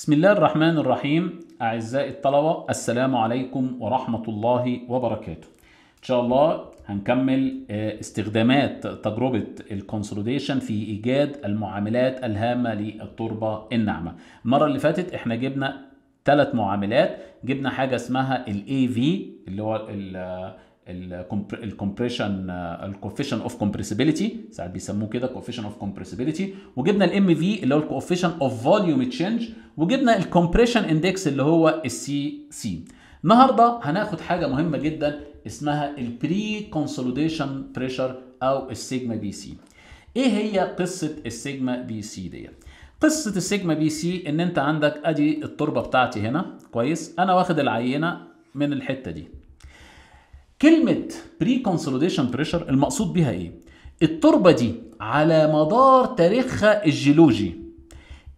بسم الله الرحمن الرحيم أعزائي الطلبة السلام عليكم ورحمة الله وبركاته إن شاء الله هنكمل آه، استخدامات تجربة الكونسوليديشن في إيجاد المعاملات الهامة للتربة الناعمة المرة اللي فاتت احنا جبنا ثلاث معاملات جبنا حاجة اسمها الـ AV اللي هو الكومبريشن الكوفيشن اوف كومبريسيبيليتي ساعات بيسموه كده كوفيشن اوف كومبريسيبيليتي وجبنا الام في اللي هو الكوفيشن اوف فوليوم تشينج وجبنا الكومبريشن اندكس اللي هو السي سي النهارده هناخد حاجه مهمه جدا اسمها البري كونسوليديشن بريشر او السيجما بي سي ايه هي قصه السيجما بي سي ديت قصه السيجما بي سي ان انت عندك ادي التربه بتاعتي هنا كويس انا واخد العينه من الحته دي كلمة بري كونسوليديشن بريشر المقصود بيها ايه؟ التربة دي على مدار تاريخها الجيولوجي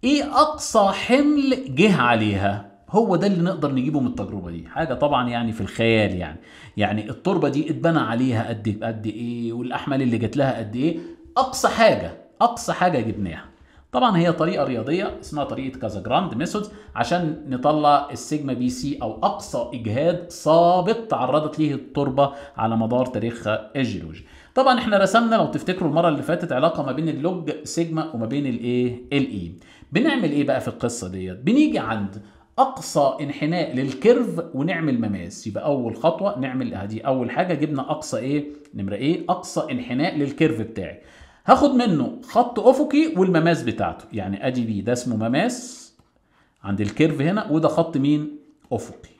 ايه اقصى حمل جه عليها؟ هو ده اللي نقدر نجيبه من التجربه دي حاجه طبعا يعني في الخيال يعني يعني التربه دي اتبنى عليها قد إيه، قد ايه والاحمال اللي جات لها قد ايه اقصى حاجه اقصى حاجه جبناها طبعا هي طريقه رياضيه اسمها طريقه كازاجراند ميثود عشان نطلع السيجما بي سي او اقصى اجهاد سابق تعرضت ليه التربه على مدار تاريخها الجيولوجي طبعا احنا رسمنا لو تفتكروا المره اللي فاتت علاقه ما بين اللوج سيجما وما بين الايه الاي بنعمل ايه بقى في القصه ديت بنيجي عند اقصى انحناء للكيرف ونعمل مماس يبقى اول خطوه نعمل دي اول حاجه جبنا اقصى ايه نمره ايه اقصى انحناء للكيرف بتاعي هاخد منه خط افقي والمماس بتاعته يعني ادي بي ده اسمه مماس عند الكيرف هنا وده خط مين افقي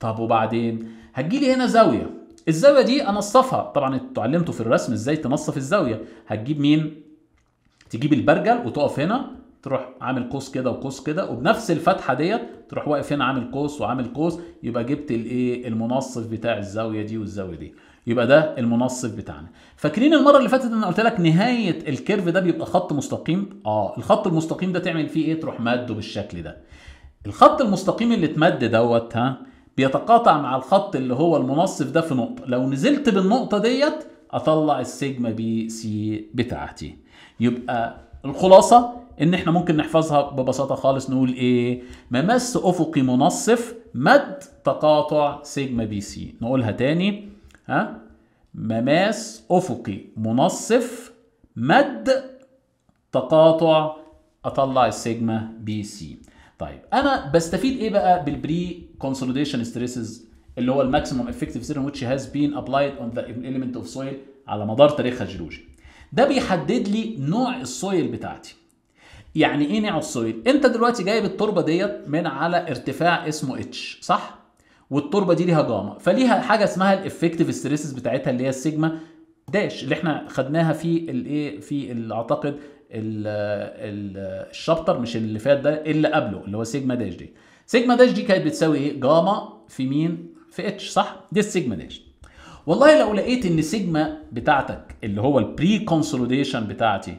طب وبعدين هتجي لي هنا زاويه الزاويه دي انصفها طبعا اتعلمتوا في الرسم ازاي تنصف الزاويه هتجيب مين تجيب البرجل وتقف هنا تروح عامل قوس كده وقوس كده وبنفس الفتحه ديت تروح واقف هنا عامل قوس وعامل قوس يبقى جبت الايه المنصف بتاع الزاويه دي والزاويه دي يبقى ده المنصف بتاعنا فاكرين المره اللي فاتت انا قلت لك نهايه الكيرف ده بيبقى خط مستقيم اه الخط المستقيم ده تعمل فيه ايه تروح ماده بالشكل ده الخط المستقيم اللي اتمد دوت ها بيتقاطع مع الخط اللي هو المنصف ده في نقطه لو نزلت بالنقطه ديت اطلع السيجما بي سي بتاعتي يبقى الخلاصه ان احنا ممكن نحفظها ببساطه خالص نقول ايه ممس افقي منصف مد تقاطع سيجما بي سي نقولها تاني ها مماس افقي منصف مد تقاطع اطلع السيجما بي سي طيب انا بستفيد ايه بقى بالبري كونسوليديشن ستريسز اللي هو الماكسيموم افكتيف سيرم ويتش هاز بين ابلايد اون ذا اليمنت اوف سويل على مدار تاريخها الجيولوجي ده بيحدد لي نوع السويل بتاعتي يعني ايه نوع السويل انت دلوقتي جايب التربه ديت من على ارتفاع اسمه اتش صح والتربه دي ليها جاما فليها حاجه اسمها الافكتيف ستريسز بتاعتها اللي هي السيجما داش اللي احنا خدناها في الايه في اعتقد الشابتر مش اللي فات ده اللي قبله اللي هو سيجما داش دي سيجما داش دي كانت بتساوي ايه جاما في مين في اتش صح دي السيجما داش والله لو لقيت ان سيجما بتاعتك اللي هو البري كونسوليديشن بتاعتي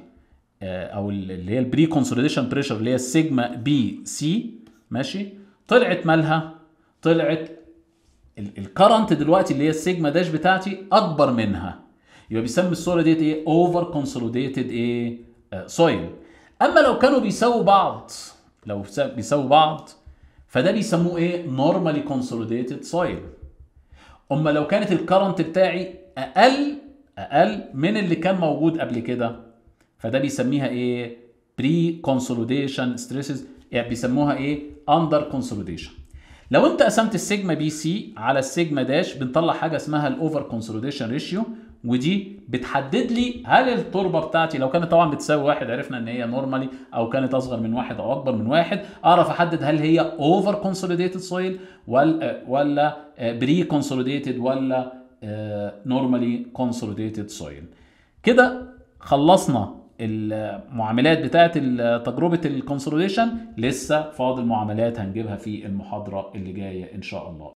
آه، او اللي هي البري كونسوليديشن بريشر اللي هي السيجما بي سي ماشي طلعت مالها طلعت الكرنت دلوقتي اللي هي السيجما داش بتاعتي اكبر منها يبقى بيسمي الصوره ديت ايه اوفر كونسوليديتد ايه سويل آه، اما لو كانوا بيساووا بعض لو بيساووا بعض فده بيسموه ايه نورمالي كونسوليديتد سويل اما لو كانت الكرنت بتاعي اقل اقل من اللي كان موجود قبل كده فده بيسميها ايه بري كونسوليديشن ستريسز يعني بيسموها ايه اندر كونسوليديشن لو انت قسمت السيجما بي سي على السيجما داش بنطلع حاجه اسمها الاوفر كونسوليديشن ريشيو ودي بتحدد لي هل التربه بتاعتي لو كانت طبعا بتساوي واحد عرفنا ان هي نورمالي او كانت اصغر من واحد او اكبر من واحد اعرف احدد هل هي اوفر كونسوليديتد سويل ولا ولا بري آه، كونسوليديتد ولا نورمالي كونسوليديتد سويل كده خلصنا المعاملات بتاعه تجربه الكونسوليديشن لسه فاضل معاملات هنجيبها في المحاضره اللي جايه ان شاء الله